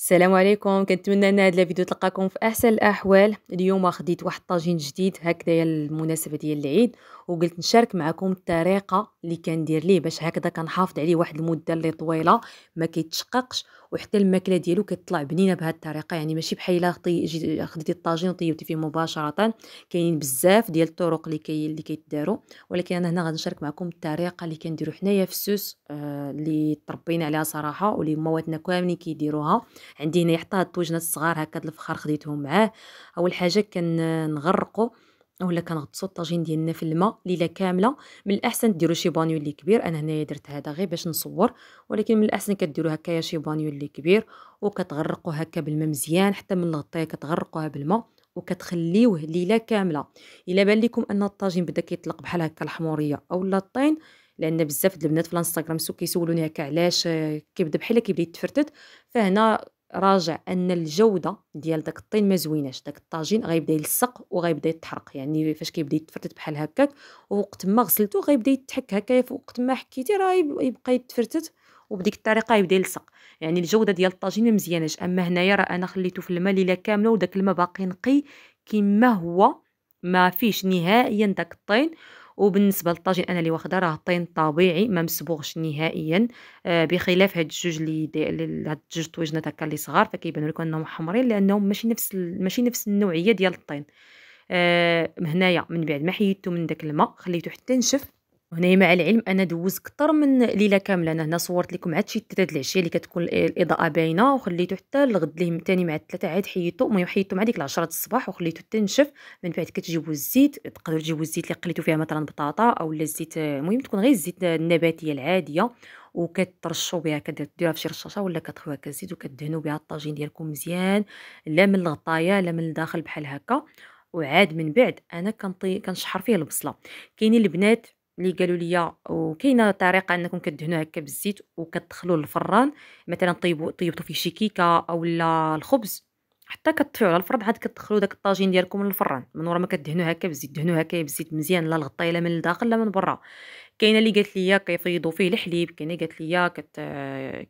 السلام عليكم كنتمنى ان هاد الفيديو تلقاكم في احسن الاحوال اليوم خديت واحد الطاجين جديد ديال المناسبه ديال العيد وقلت نشارك معكم الطريقه اللي كندير ليه باش هكذا كنحافظ عليه واحد المده اللي طويله ما كيتشققش وحتى الماكله ديالو كتطلع بنينه بهذه الطريقه يعني ماشي بحال الا طي... خديتي الطاجين وطيبتي فيه مباشره كاينين بزاف ديال الطرق اللي كي اللي كيتداروا ولكن انا هنا غنشارك معكم الطريقه اللي كنديرو حنايا في السوس آه، اللي آه... تربينا عليها صراحه واللي مواتنا كاملين كيديروها عندي هنا حتى هاد الطوجنات الصغار هكا الفخار خديتهم معاه اول حاجه كنغرقو ولا كنغطسو الطاجين ديالنا في الماء ليله كامله من الاحسن ديروا شي بانيو اللي كبير انا هنايا درت هذا غير باش نصور ولكن من الاحسن كديروا هكايا شي بانيو اللي كبير وكتغرقوا هكا بالماء مزيان حتى من الغطايه كتغرقوها بالماء وكتخليوه ليله كامله الا بان لكم ان الطاجين بدا كيطلق بحال هكا الحموريه اولا الطين لان بزاف د البنات في الانستغرام سو كيسولوني هكا علاش آه، كيبدا بحال كيبدا يتفرتت فهنا راجع ان الجوده ديال داك الطين ما زويناش داك الطاجين غيبدا يلصق وغيبدا يتحرق يعني فاش كيبدا يتفرتت بحال هكاك وقت ما غسلته غيبدا يتحك هكا وقت ما حكيتي راه يبقى يتفرتت وبديك الطريقه يبدا يلصق يعني الجوده ديال الطاجين ما مزياناش اما هنايا راه انا خليته في الماء ليله كامله وداك الماء باقي نقي كما هو ما فيش نهائيا داك الطين وبالنسبه للطاجين انا اللي واخده راه طين طبيعي ما مسبوغش نهائيا آه بخلاف هاد الجوج اللي هاد الجوج طويجنات هكا اللي صغار فكيبانوا لكم انهم حمرين لانهم ماشي نفس ماشي نفس النوعيه ديال الطين آه هنايا من بعد ما حيدته من داك الماء خليته حتى نشف وهنايا مع العلم انا دوزت كتر من ليله كامله انا هنا صورت لكم عاد شي ثلاثه العشيه اللي كتكون الاضاءه باينه وخليته حتى الغد ليه ثاني مع الثلاثه عاد حيدته المهم حيدته مع ديك العشرة الصباح وخليته حتى نشف من بعد كتجيبوا الزيت تقدروا تجيبوا الزيت اللي قليتو فيها مثلا بطاطا اولا الزيت المهم تكون غير الزيت النباتيه العاديه وكترشوا بها كديروها في شي رشاشه ولا كتخويها كزيت وكدهنوا بها الطاجين ديالكم مزيان لا من الغطايه لا من الداخل بحال هكا وعاد من بعد انا كنطي كنشحر فيه البصله كاينين البنات اللي قالوا لي وكاينه طريقه انكم كدهنوا هكا بالزيت وكتدخلوا للفران مثلا طيبوا طيبتوا فيه شي كيكه اولا الخبز حتى كطفيو على الفرن عاد كتدخلوا داك الطاجين ديالكم للفران من ورا ما كدهنوا هكا بالزيت دهنوا هكا بالزيت مزيان لا الغطايه لا من الداخل لا من برا كاينه اللي قالت لي كيفيضوا فيه الحليب كاينه قالت لي كت...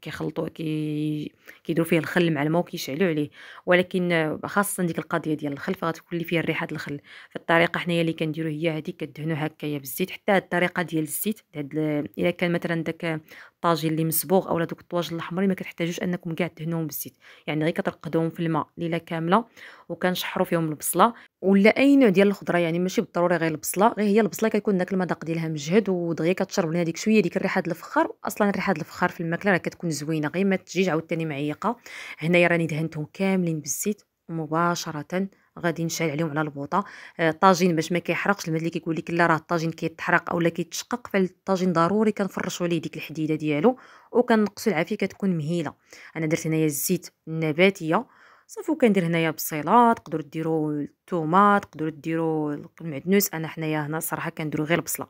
كيخلطوا كي... كيديروا فيه الخل مع الماء وكيشعلوا عليه ولكن خاصه ديك القضيه ديال الخل فغتكون لي فيها ريحه الخل فالطريقه حنايا اللي كنديرو هي هذيك كدهنو هكايا بالزيت حتى هاد الطريقه ديال الزيت هاد الا كان مثلا داك الطاجين اللي مصبوغ اولا دوك الطواجن الاحمر ما كتحتاجوش انكم كاع تدهنوهم بالزيت يعني غير كترقدوهم في الماء ليله كامله وكنشحروا فيهم البصله ولا اي نوع ديال الخضره يعني ماشي بالضروري غير البصله غير هي البصله كيكون داك المذاق ديالها مجهد ودغيا كتشرب لنا ديك شويه ديك الريحه ديال الفخار اصلا الريحه ديال الفخار في الماكله راه كتكون زوينه غير ما تجيش عاوتاني معيقه هنايا راني دهنتهم كاملين بالزيت مباشره غادي نشعل عليهم على البوطه الطاجين آه، باش ما كيحرقش المهد اللي كيقول لك لا راه الطاجين كيتحرق اولا كيتشقق فالطاجين ضروري كنفرشوا عليه ديك الحديده ديالو وكنقصوا العافيه كتكون مهيله انا درت هنايا الزيت النباتيه صافي وكندير هنايا بصيله تقدروا ديروا الثومه تقدروا ديروا المعدنوس انا حنايا هنا صراحه كنديروا غير البصله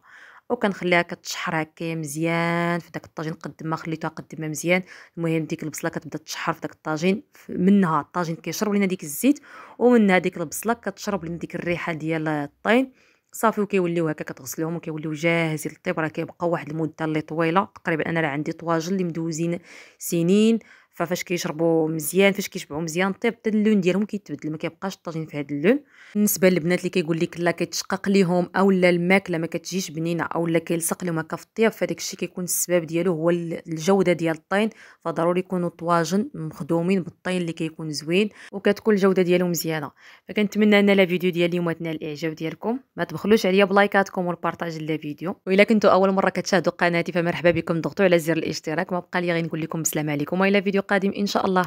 وكنخليها كتشحر هكا مزيان في داك الطاجين قد ما خليتها قد ما مزيان المهم ديك البصله كتبدا تشحر في داك الطاجين منها الطاجين كيشرب لنا ديك الزيت ومنها ديك البصله كتشرب لنا ديك الريحه ديال الطين صافي وكيوليو هكا كتغسلوهم وكيوليو جاهزين للطيب راه كيبقاو واحد المده اللي طويله تقريبا انا راه عندي طواجن اللي مدوزين سنين ففاش كيشربوا مزيان فاش كيشبعوا مزيان طيب حتى اللون ديالهم كيتبدل ما كيبقاش الطاجين في هذا اللون بالنسبه للبنات اللي كيقول لك لا كيتشقق ليهم اولا الماكله ما كتجيش بنينه اولا كيلصق لهم هكا في الطياب فداك الشيء كيكون السبب ديالو هو الجوده ديال الطين فضروري يكونوا طواجن مخدومين بالطين اللي كيكون زوين وكتكون الجوده ديالو مزيانه فكنتمنى ان لا فيديو ديال اليوم تنال الاعجاب ديالكم ما تبخلوش عليا بلايكاتكم والبارطاج لا فيديو والا كنتو اول مره كتشاهدوا قناتي فمرحبا بكم ضغطوا على زر الاشتراك ما بقى لي غير نقول لكم السلام عليكم والى فيديو القادم إن شاء الله